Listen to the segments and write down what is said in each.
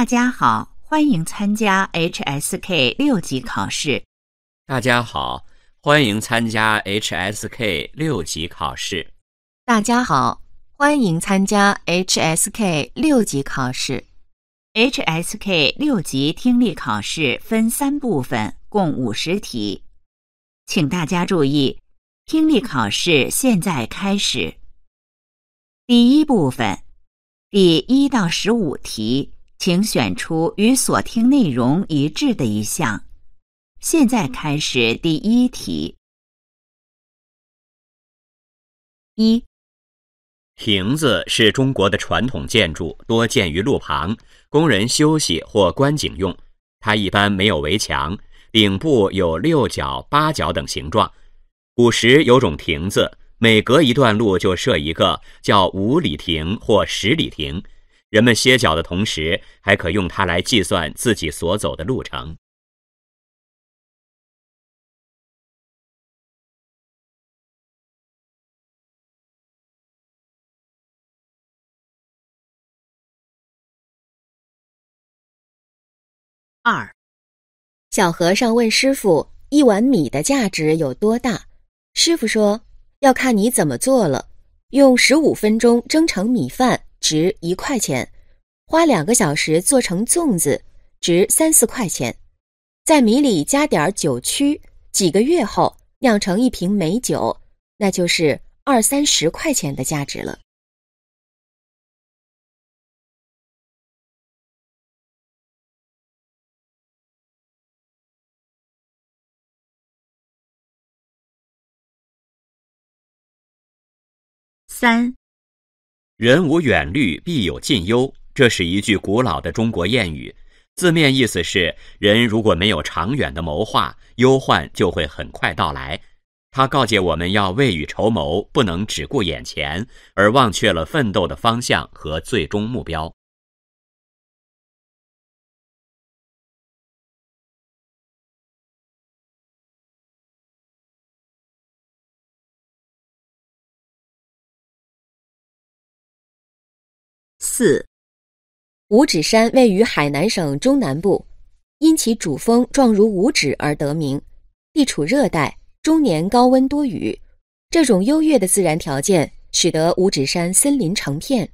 大家好，欢迎参加 HSK 六级考试。大家好，欢迎参加 HSK 六级考试。大家好，欢迎参加 HSK 六级考试。HSK 六级听力考试分三部分，共五十题，请大家注意，听力考试现在开始。第一部分，第一到十五题。请选出与所听内容一致的一项。现在开始第一题。一，亭子是中国的传统建筑，多建于路旁，供人休息或观景用。它一般没有围墙，顶部有六角、八角等形状。古时有种亭子，每隔一段路就设一个，叫五里亭或十里亭。人们歇脚的同时，还可用它来计算自己所走的路程。二，小和尚问师傅：“一碗米的价值有多大？”师傅说：“要看你怎么做了。用十五分钟蒸成米饭。”值一块钱，花两个小时做成粽子，值三四块钱。在米里加点酒曲，几个月后酿成一瓶美酒，那就是二三十块钱的价值了。三。人无远虑，必有近忧。这是一句古老的中国谚语，字面意思是：人如果没有长远的谋划，忧患就会很快到来。他告诫我们要未雨绸缪，不能只顾眼前，而忘却了奋斗的方向和最终目标。四，五指山位于海南省中南部，因其主峰状如五指而得名。地处热带，终年高温多雨，这种优越的自然条件使得五指山森林成片，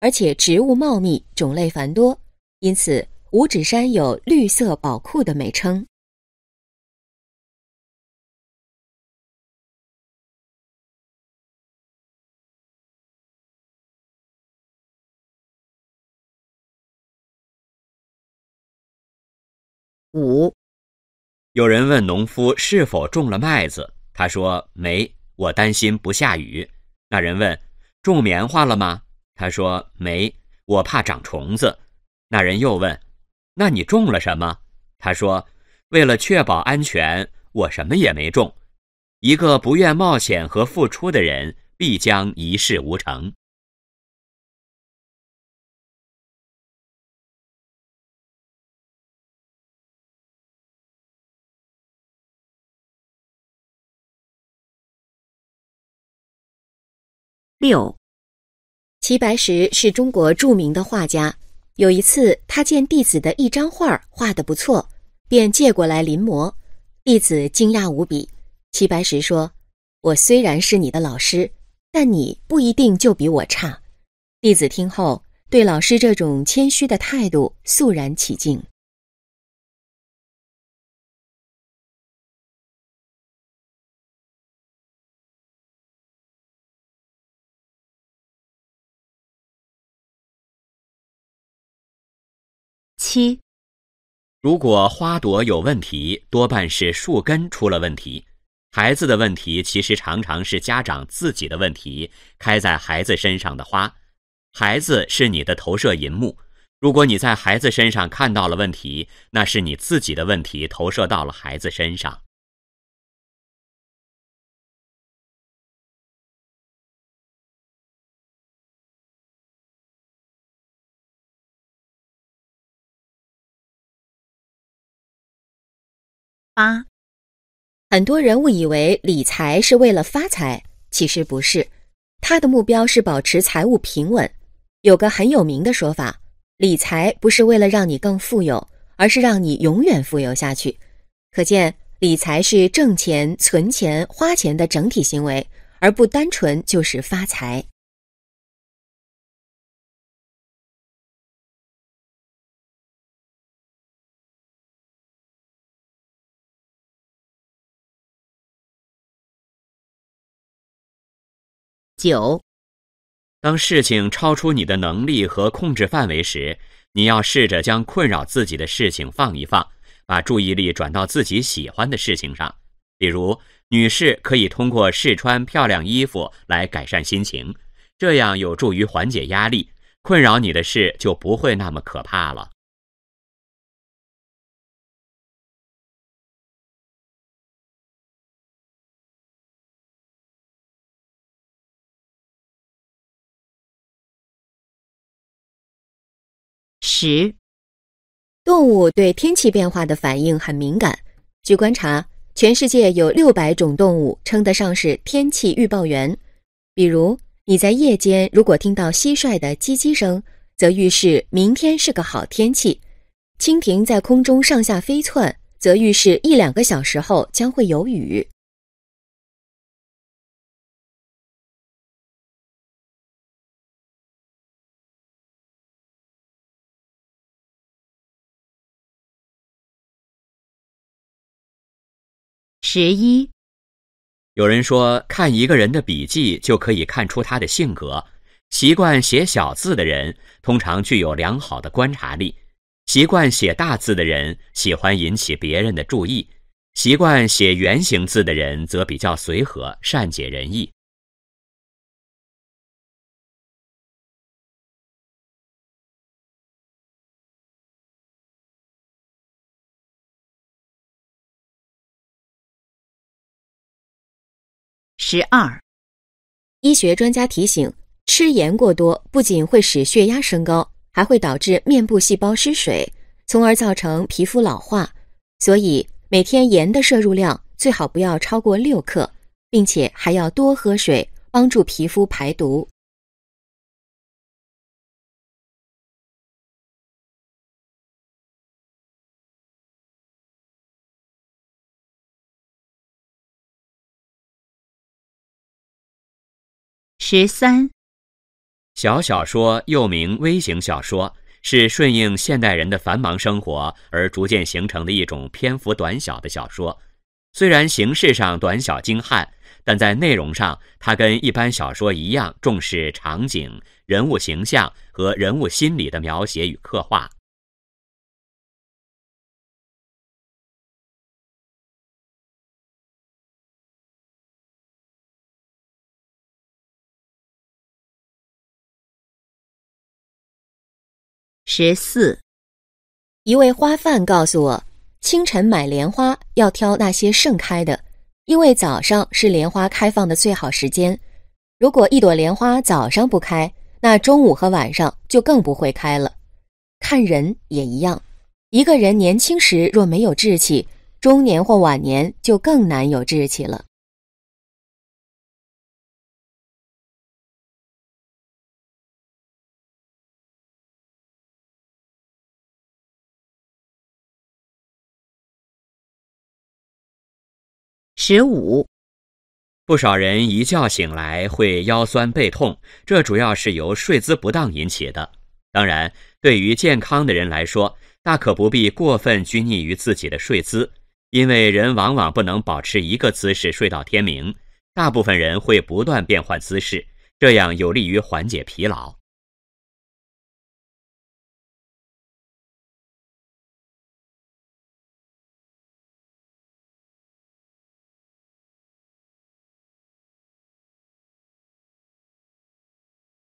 而且植物茂密，种类繁多，因此五指山有“绿色宝库”的美称。五，有人问农夫是否种了麦子，他说没，我担心不下雨。那人问，种棉花了吗？他说没，我怕长虫子。那人又问，那你种了什么？他说，为了确保安全，我什么也没种。一个不愿冒险和付出的人，必将一事无成。六，齐白石是中国著名的画家。有一次，他见弟子的一张画画的不错，便借过来临摹。弟子惊讶无比。齐白石说：“我虽然是你的老师，但你不一定就比我差。”弟子听后，对老师这种谦虚的态度肃然起敬。七，如果花朵有问题，多半是树根出了问题。孩子的问题其实常常是家长自己的问题。开在孩子身上的花，孩子是你的投射银幕。如果你在孩子身上看到了问题，那是你自己的问题投射到了孩子身上。八，很多人误以为理财是为了发财，其实不是，他的目标是保持财务平稳。有个很有名的说法：理财不是为了让你更富有，而是让你永远富有下去。可见，理财是挣钱、存钱、花钱的整体行为，而不单纯就是发财。九，当事情超出你的能力和控制范围时，你要试着将困扰自己的事情放一放，把注意力转到自己喜欢的事情上。比如，女士可以通过试穿漂亮衣服来改善心情，这样有助于缓解压力，困扰你的事就不会那么可怕了。十，动物对天气变化的反应很敏感。据观察，全世界有六百种动物称得上是天气预报员。比如，你在夜间如果听到蟋蟀的唧唧声，则预示明天是个好天气；蜻蜓在空中上下飞窜，则预示一两个小时后将会有雨。十一，有人说，看一个人的笔记就可以看出他的性格。习惯写小字的人，通常具有良好的观察力；习惯写大字的人，喜欢引起别人的注意；习惯写圆形字的人，则比较随和、善解人意。十二，医学专家提醒，吃盐过多不仅会使血压升高，还会导致面部细胞失水，从而造成皮肤老化。所以，每天盐的摄入量最好不要超过六克，并且还要多喝水，帮助皮肤排毒。十三，小小说又名微型小说，是顺应现代人的繁忙生活而逐渐形成的一种篇幅短小的小说。虽然形式上短小精悍，但在内容上，它跟一般小说一样，重视场景、人物形象和人物心理的描写与刻画。十四，一位花贩告诉我，清晨买莲花要挑那些盛开的，因为早上是莲花开放的最好时间。如果一朵莲花早上不开，那中午和晚上就更不会开了。看人也一样，一个人年轻时若没有志气，中年或晚年就更难有志气了。十五，不少人一觉醒来会腰酸背痛，这主要是由睡姿不当引起的。当然，对于健康的人来说，大可不必过分拘泥于自己的睡姿，因为人往往不能保持一个姿势睡到天明，大部分人会不断变换姿势，这样有利于缓解疲劳。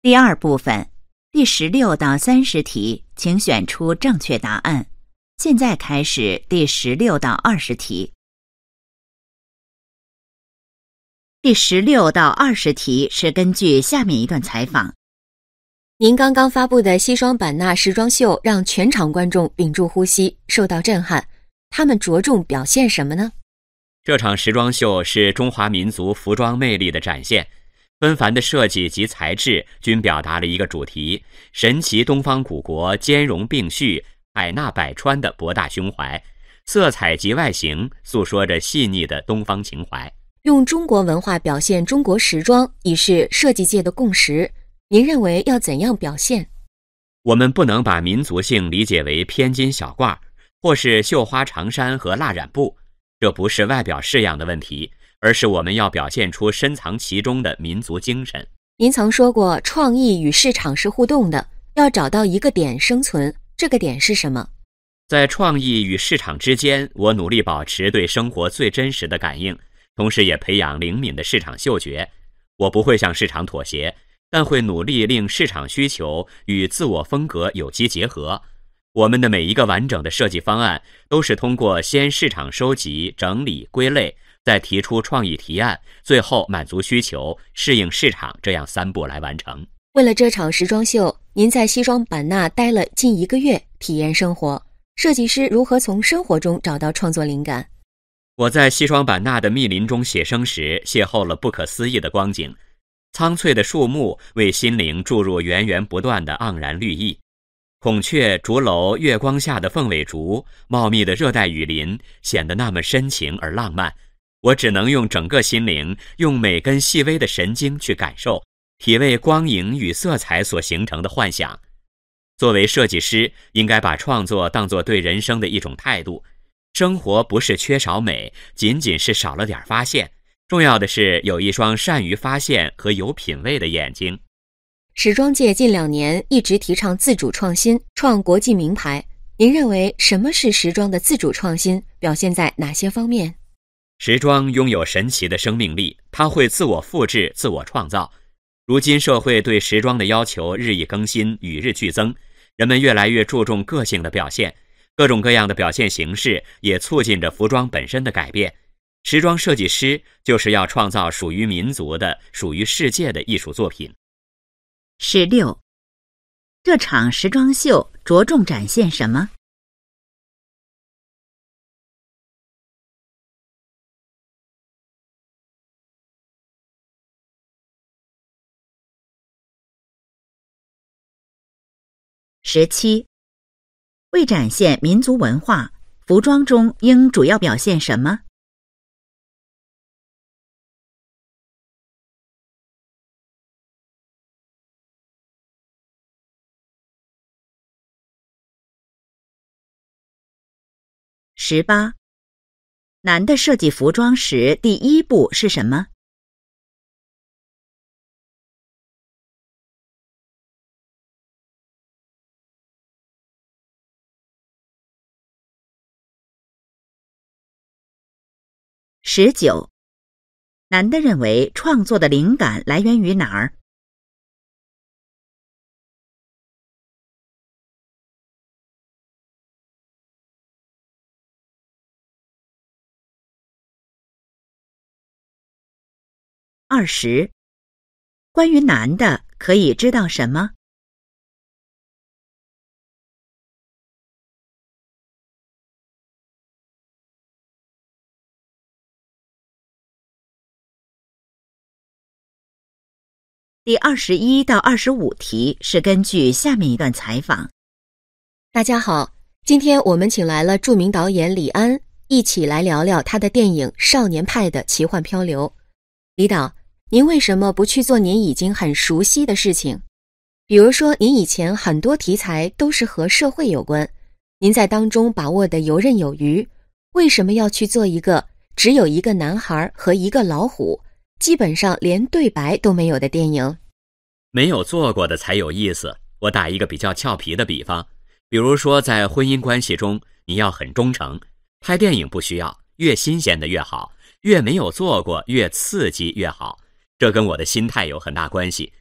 第二部分，第十六到三十题，请选出正确答案。现在开始第十六到二十题。第十六到二十题是根据下面一段采访：您刚刚发布的西双版纳时装秀让全场观众屏住呼吸，受到震撼。他们着重表现什么呢？这场时装秀是中华民族服装魅力的展现。纷繁的设计及材质均表达了一个主题：神奇东方古国兼容并蓄、海纳百川的博大胸怀。色彩及外形诉说着细腻的东方情怀。用中国文化表现中国时装已是设计界的共识。您认为要怎样表现？我们不能把民族性理解为偏襟小褂，或是绣花长衫和蜡染布，这不是外表式样的问题。而是我们要表现出深藏其中的民族精神。您曾说过，创意与市场是互动的，要找到一个点生存，这个点是什么？在创意与市场之间，我努力保持对生活最真实的感应，同时也培养灵敏的市场嗅觉。我不会向市场妥协，但会努力令市场需求与自我风格有机结合。我们的每一个完整的设计方案，都是通过先市场收集、整理、归类。再提出创意提案，最后满足需求、适应市场，这样三步来完成。为了这场时装秀，您在西双版纳待了近一个月，体验生活。设计师如何从生活中找到创作灵感？我在西双版纳的密林中写生时，邂逅了不可思议的光景：苍翠的树木为心灵注入源源不断的盎然绿意，孔雀、竹楼、月光下的凤尾竹，茂密的热带雨林显得那么深情而浪漫。我只能用整个心灵，用每根细微的神经去感受、体味光影与色彩所形成的幻想。作为设计师，应该把创作当作对人生的一种态度。生活不是缺少美，仅仅是少了点发现。重要的是有一双善于发现和有品味的眼睛。时装界近两年一直提倡自主创新、创国际名牌。您认为什么是时装的自主创新？表现在哪些方面？时装拥有神奇的生命力，它会自我复制、自我创造。如今社会对时装的要求日益更新，与日俱增，人们越来越注重个性的表现，各种各样的表现形式也促进着服装本身的改变。时装设计师就是要创造属于民族的、属于世界的艺术作品。十六，这场时装秀着重展现什么？十七，为展现民族文化，服装中应主要表现什么？十八，男的设计服装时，第一步是什么？十九，男的认为创作的灵感来源于哪儿？二十，关于男的可以知道什么？第二十一到二十五题是根据下面一段采访。大家好，今天我们请来了著名导演李安，一起来聊聊他的电影《少年派的奇幻漂流》。李导，您为什么不去做您已经很熟悉的事情？比如说，您以前很多题材都是和社会有关，您在当中把握的游刃有余，为什么要去做一个只有一个男孩和一个老虎？基本上连对白都没有的电影，没有做过的才有意思。我打一个比较俏皮的比方，比如说在婚姻关系中，你要很忠诚。拍电影不需要，越新鲜的越好，越没有做过越刺激越好。这跟我的心态有很大关系。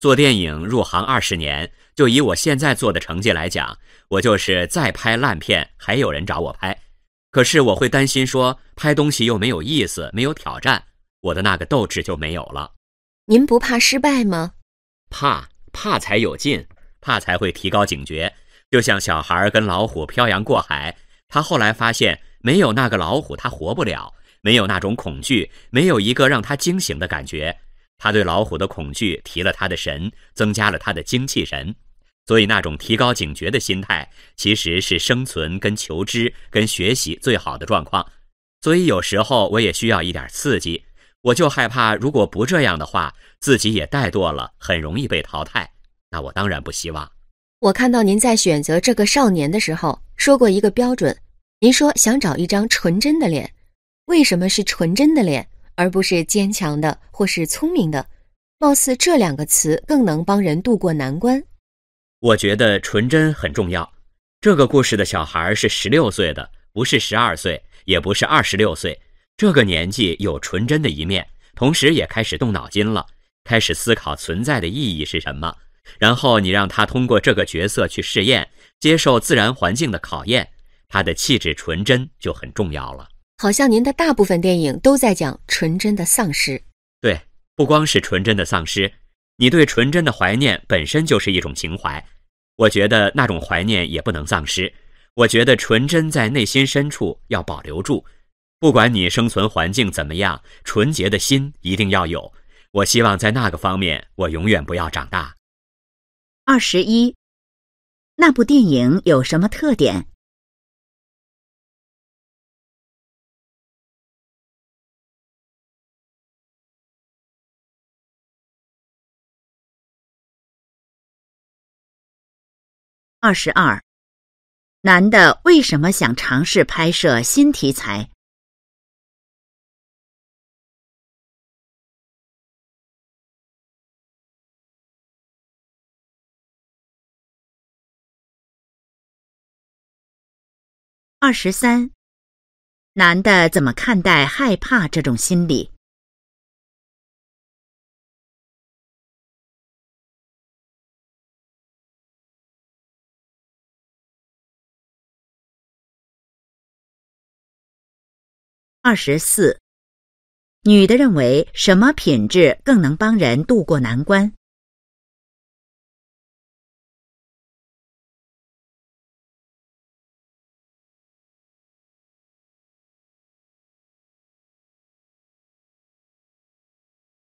做电影入行二十年，就以我现在做的成绩来讲，我就是再拍烂片还有人找我拍。可是我会担心说，拍东西又没有意思，没有挑战。我的那个斗志就没有了。您不怕失败吗？怕，怕才有劲，怕才会提高警觉。就像小孩儿跟老虎漂洋过海，他后来发现没有那个老虎他活不了，没有那种恐惧，没有一个让他惊醒的感觉，他对老虎的恐惧提了他的神，增加了他的精气神。所以那种提高警觉的心态其实是生存、跟求知、跟学习最好的状况。所以有时候我也需要一点刺激。我就害怕，如果不这样的话，自己也怠惰了，很容易被淘汰。那我当然不希望。我看到您在选择这个少年的时候说过一个标准，您说想找一张纯真的脸。为什么是纯真的脸，而不是坚强的或是聪明的？貌似这两个词更能帮人渡过难关。我觉得纯真很重要。这个故事的小孩是十六岁的，不是十二岁，也不是二十六岁。这个年纪有纯真的一面，同时也开始动脑筋了，开始思考存在的意义是什么。然后你让他通过这个角色去试验，接受自然环境的考验，他的气质纯真就很重要了。好像您的大部分电影都在讲纯真的丧失。对，不光是纯真的丧失，你对纯真的怀念本身就是一种情怀。我觉得那种怀念也不能丧失。我觉得纯真在内心深处要保留住。不管你生存环境怎么样，纯洁的心一定要有。我希望在那个方面，我永远不要长大。二十一，那部电影有什么特点？二十二，男的为什么想尝试拍摄新题材？二十三，男的怎么看待害怕这种心理？二十四，女的认为什么品质更能帮人渡过难关？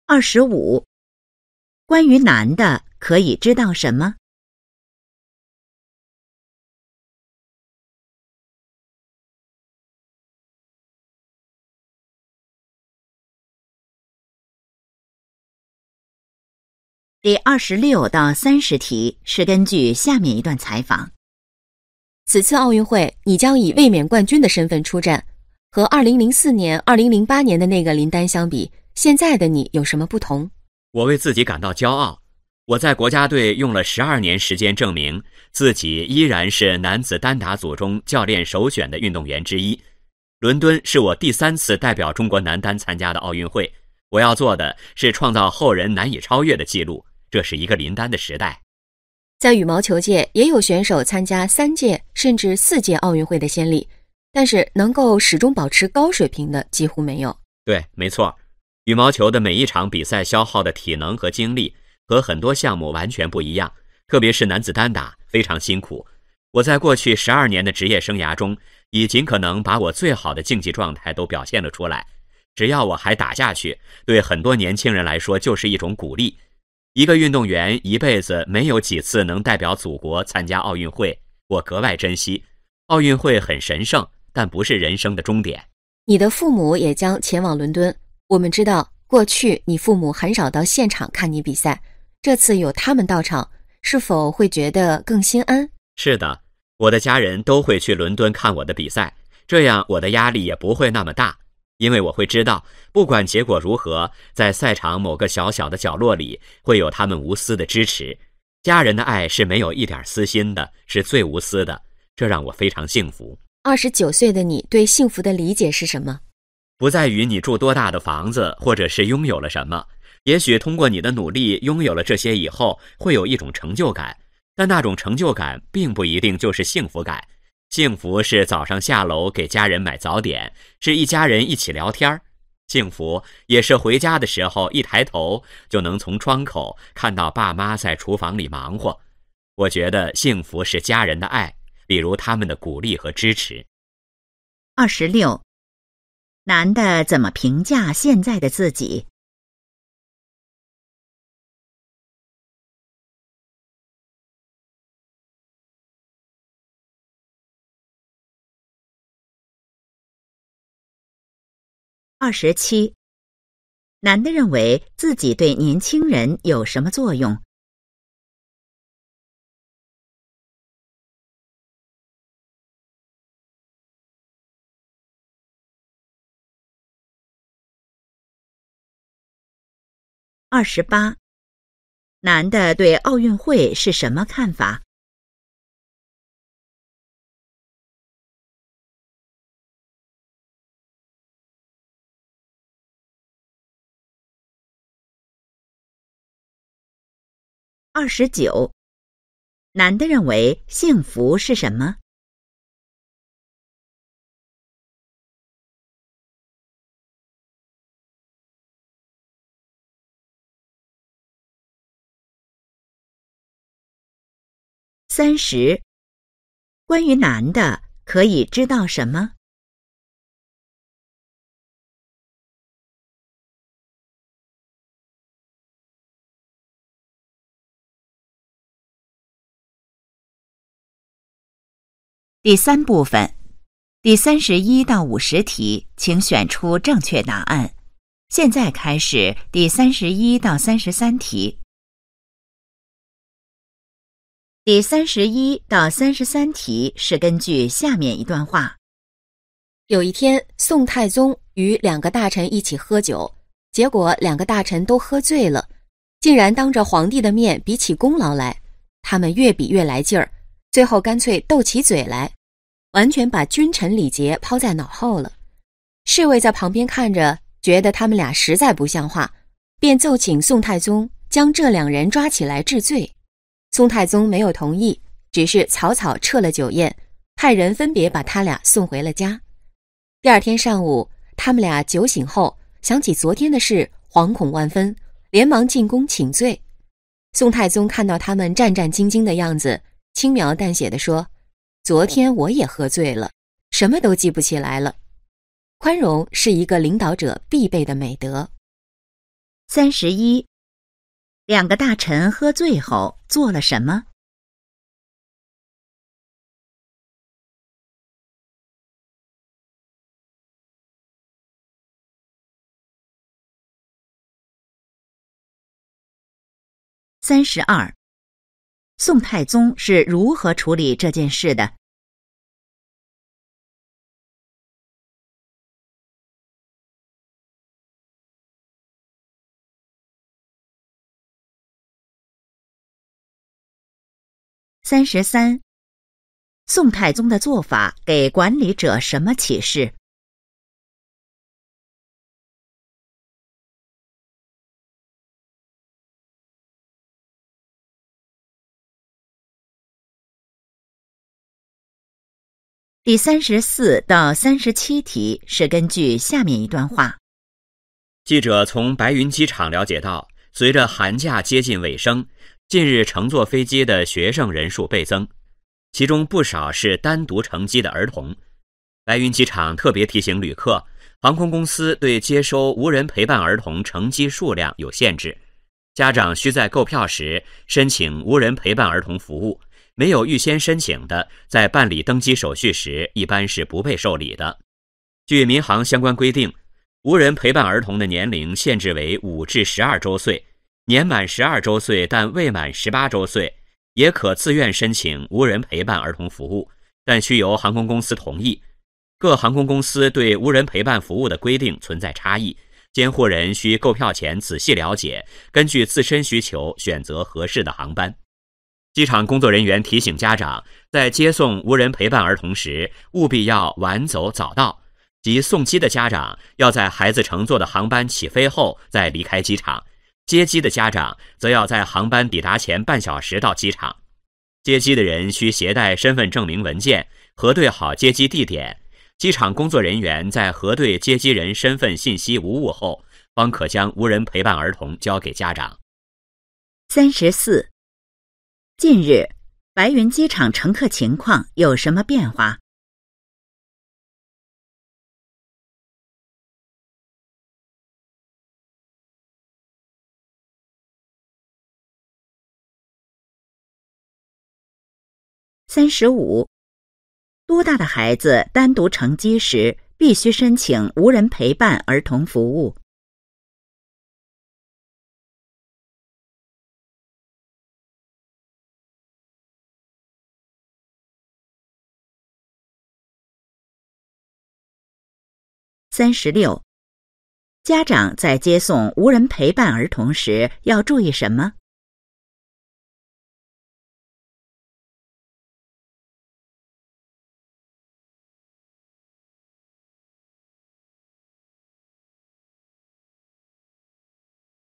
二十五，关于男的可以知道什么？第二十六到三十题是根据下面一段采访：此次奥运会，你将以卫冕冠军的身份出战，和二零零四年、二零零八年的那个林丹相比。现在的你有什么不同？我为自己感到骄傲。我在国家队用了十二年时间，证明自己依然是男子单打组中教练首选的运动员之一。伦敦是我第三次代表中国男单参加的奥运会。我要做的是创造后人难以超越的记录。这是一个林丹的时代。在羽毛球界，也有选手参加三届甚至四届奥运会的先例，但是能够始终保持高水平的几乎没有。对，没错。羽毛球的每一场比赛消耗的体能和精力和很多项目完全不一样，特别是男子单打非常辛苦。我在过去十二年的职业生涯中，已尽可能把我最好的竞技状态都表现了出来。只要我还打下去，对很多年轻人来说就是一种鼓励。一个运动员一辈子没有几次能代表祖国参加奥运会，我格外珍惜。奥运会很神圣，但不是人生的终点。你的父母也将前往伦敦。我们知道过去你父母很少到现场看你比赛，这次有他们到场，是否会觉得更心安？是的，我的家人都会去伦敦看我的比赛，这样我的压力也不会那么大，因为我会知道，不管结果如何，在赛场某个小小的角落里，会有他们无私的支持。家人的爱是没有一点私心的，是最无私的，这让我非常幸福。二十九岁的你，对幸福的理解是什么？不在于你住多大的房子，或者是拥有了什么。也许通过你的努力拥有了这些以后，会有一种成就感，但那种成就感并不一定就是幸福感。幸福是早上下楼给家人买早点，是一家人一起聊天幸福也是回家的时候一抬头就能从窗口看到爸妈在厨房里忙活。我觉得幸福是家人的爱，比如他们的鼓励和支持。二十六。男的怎么评价现在的自己？二十七，男的认为自己对年轻人有什么作用？二十八，男的对奥运会是什么看法？二十九，男的认为幸福是什么？三十，关于男的可以知道什么？第三部分，第三十一到五十题，请选出正确答案。现在开始第三十一到三十三题。第三十一到三十三题是根据下面一段话：有一天，宋太宗与两个大臣一起喝酒，结果两个大臣都喝醉了，竟然当着皇帝的面比起功劳来。他们越比越来劲儿，最后干脆斗起嘴来，完全把君臣礼节抛在脑后了。侍卫在旁边看着，觉得他们俩实在不像话，便奏请宋太宗将这两人抓起来治罪。宋太宗没有同意，只是草草撤了酒宴，派人分别把他俩送回了家。第二天上午，他们俩酒醒后，想起昨天的事，惶恐万分，连忙进宫请罪。宋太宗看到他们战战兢兢的样子，轻描淡写的说：“昨天我也喝醉了，什么都记不起来了。”宽容是一个领导者必备的美德。三十一。两个大臣喝醉后做了什么？三十二，宋太宗是如何处理这件事的？三十三，宋太宗的做法给管理者什么启示？第三十四到三十七题是根据下面一段话：记者从白云机场了解到，随着寒假接近尾声。近日乘坐飞机的学生人数倍增，其中不少是单独乘机的儿童。白云机场特别提醒旅客，航空公司对接收无人陪伴儿童乘机数量有限制，家长需在购票时申请无人陪伴儿童服务，没有预先申请的，在办理登机手续时一般是不被受理的。据民航相关规定，无人陪伴儿童的年龄限制为五至十二周岁。年满十二周岁但未满十八周岁，也可自愿申请无人陪伴儿童服务，但需由航空公司同意。各航空公司对无人陪伴服务的规定存在差异，监护人需购票前仔细了解，根据自身需求选择合适的航班。机场工作人员提醒家长，在接送无人陪伴儿童时，务必要晚走早到；及送机的家长要在孩子乘坐的航班起飞后再离开机场。接机的家长则要在航班抵达前半小时到机场。接机的人需携带身份证明文件，核对好接机地点。机场工作人员在核对接机人身份信息无误后，方可将无人陪伴儿童交给家长。三十四，近日白云机场乘客情况有什么变化？三十五，多大的孩子单独乘机时必须申请无人陪伴儿童服务？三十六，家长在接送无人陪伴儿童时要注意什么？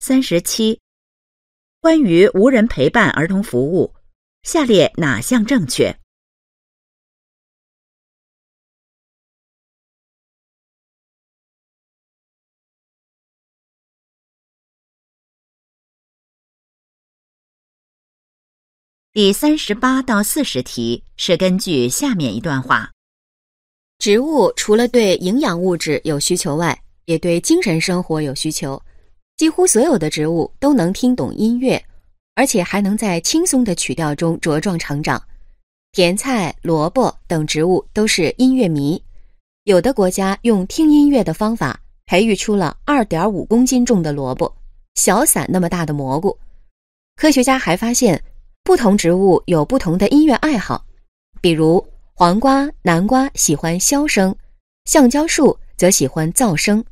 三十七，关于无人陪伴儿童服务，下列哪项正确？第三十八到四十题是根据下面一段话：植物除了对营养物质有需求外，也对精神生活有需求。几乎所有的植物都能听懂音乐，而且还能在轻松的曲调中茁壮成长。甜菜、萝卜等植物都是音乐迷。有的国家用听音乐的方法培育出了2.5公斤重的萝卜、小伞那么大的蘑菇。科学家还发现，不同植物有不同的音乐爱好，比如黄瓜、南瓜喜欢箫声，橡胶树则喜欢噪声。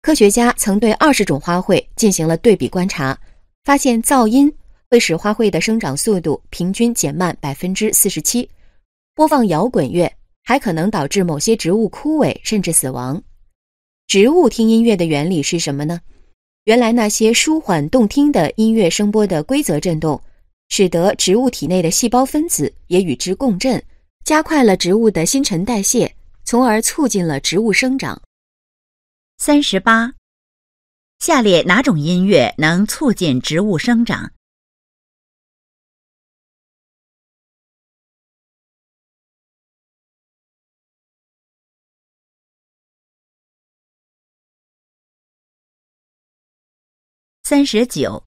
科学家曾对二十种花卉进行了对比观察，发现噪音会使花卉的生长速度平均减慢百分之四十七。播放摇滚乐还可能导致某些植物枯萎甚至死亡。植物听音乐的原理是什么呢？原来那些舒缓动听的音乐声波的规则振动，使得植物体内的细胞分子也与之共振，加快了植物的新陈代谢，从而促进了植物生长。三十八，下列哪种音乐能促进植物生长？三十九，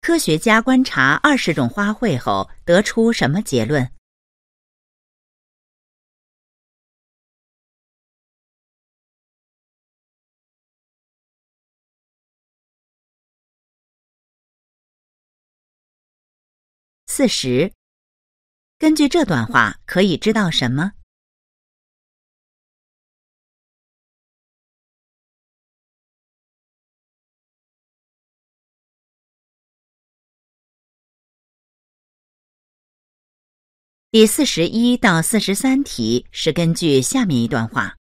科学家观察二十种花卉后，得出什么结论？四十，根据这段话可以知道什么？第四十一到四十三题是根据下面一段话。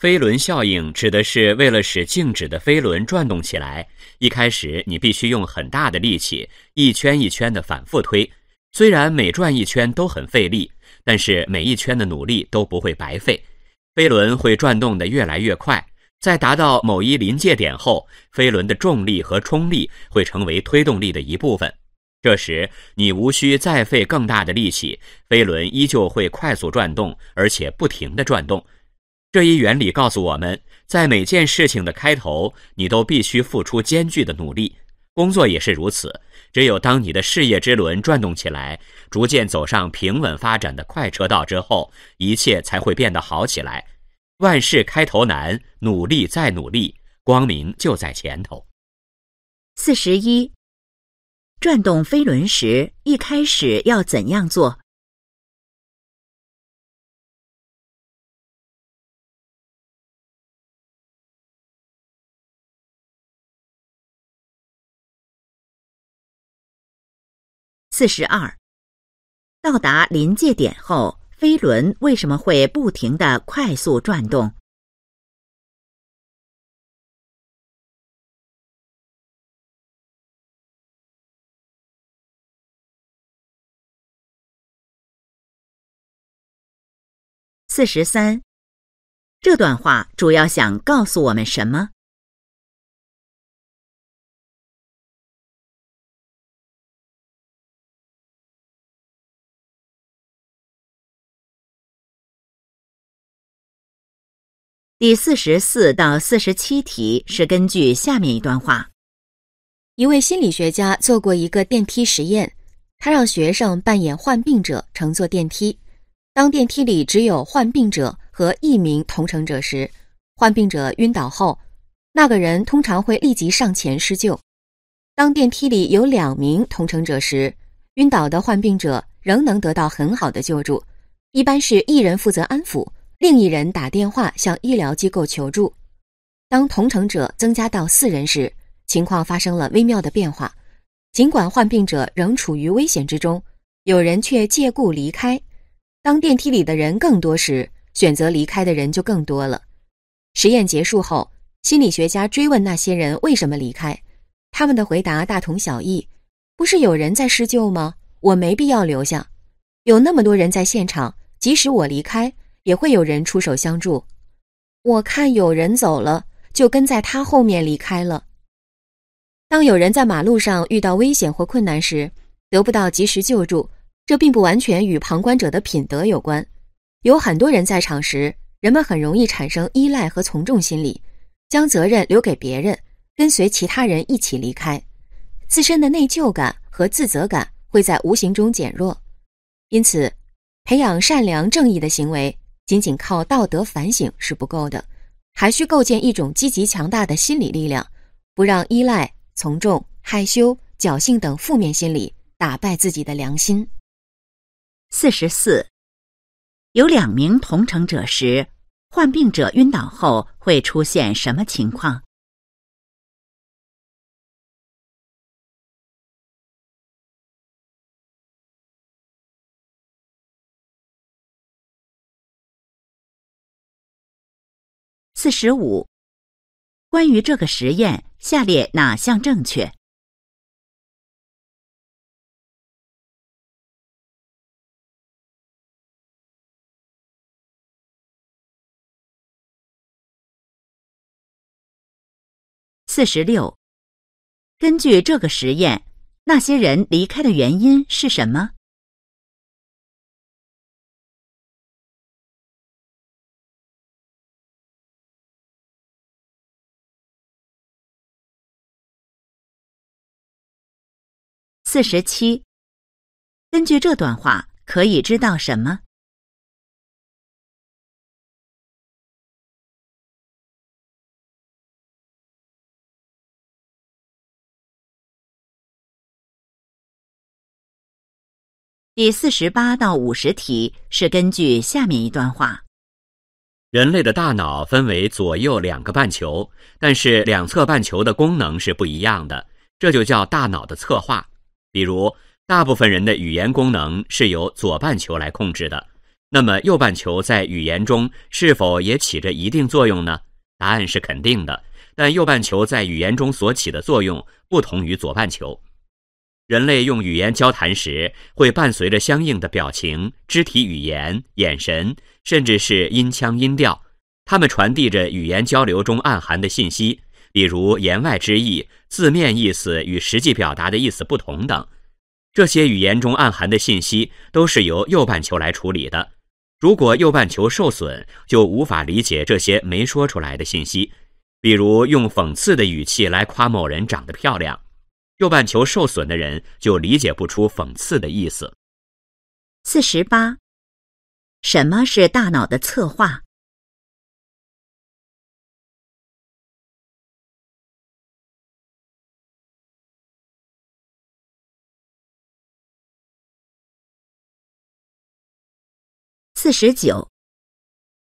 飞轮效应指的是，为了使静止的飞轮转动起来，一开始你必须用很大的力气，一圈一圈的反复推。虽然每转一圈都很费力，但是每一圈的努力都不会白费，飞轮会转动的越来越快。在达到某一临界点后，飞轮的重力和冲力会成为推动力的一部分。这时你无需再费更大的力气，飞轮依旧会快速转动，而且不停的转动。这一原理告诉我们，在每件事情的开头，你都必须付出艰巨的努力。工作也是如此。只有当你的事业之轮转动起来，逐渐走上平稳发展的快车道之后，一切才会变得好起来。万事开头难，努力再努力，光明就在前头。四十一，转动飞轮时，一开始要怎样做？四十二，到达临界点后，飞轮为什么会不停的快速转动？四十三，这段话主要想告诉我们什么？第四十四到四十七题是根据下面一段话：一位心理学家做过一个电梯实验，他让学生扮演患病者乘坐电梯。当电梯里只有患病者和一名同乘者时，患病者晕倒后，那个人通常会立即上前施救。当电梯里有两名同乘者时，晕倒的患病者仍能得到很好的救助，一般是一人负责安抚。另一人打电话向医疗机构求助。当同乘者增加到四人时，情况发生了微妙的变化。尽管患病者仍处于危险之中，有人却借故离开。当电梯里的人更多时，选择离开的人就更多了。实验结束后，心理学家追问那些人为什么离开，他们的回答大同小异：“不是有人在施救吗？我没必要留下。有那么多人在现场，即使我离开。”也会有人出手相助。我看有人走了，就跟在他后面离开了。当有人在马路上遇到危险或困难时，得不到及时救助，这并不完全与旁观者的品德有关。有很多人在场时，人们很容易产生依赖和从众心理，将责任留给别人，跟随其他人一起离开，自身的内疚感和自责感会在无形中减弱。因此，培养善良正义的行为。仅仅靠道德反省是不够的，还需构建一种积极强大的心理力量，不让依赖、从众、害羞、侥幸等负面心理打败自己的良心。四十四，有两名同乘者时，患病者晕倒后会出现什么情况？四十五，关于这个实验，下列哪项正确？四十六，根据这个实验，那些人离开的原因是什么？四十七，根据这段话可以知道什么？第四十八到五十题是根据下面一段话：人类的大脑分为左右两个半球，但是两侧半球的功能是不一样的，这就叫大脑的侧化。比如，大部分人的语言功能是由左半球来控制的，那么右半球在语言中是否也起着一定作用呢？答案是肯定的，但右半球在语言中所起的作用不同于左半球。人类用语言交谈时，会伴随着相应的表情、肢体语言、眼神，甚至是音腔、音调，它们传递着语言交流中暗含的信息。比如言外之意、字面意思与实际表达的意思不同等，这些语言中暗含的信息都是由右半球来处理的。如果右半球受损，就无法理解这些没说出来的信息。比如用讽刺的语气来夸某人长得漂亮，右半球受损的人就理解不出讽刺的意思。四十八，什么是大脑的策划？四十九，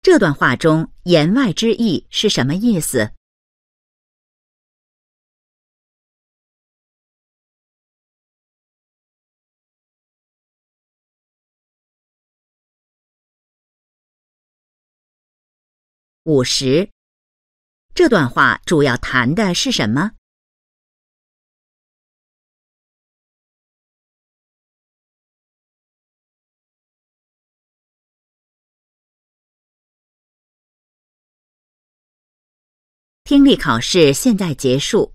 这段话中言外之意是什么意思？五十，这段话主要谈的是什么？听力考试现在结束。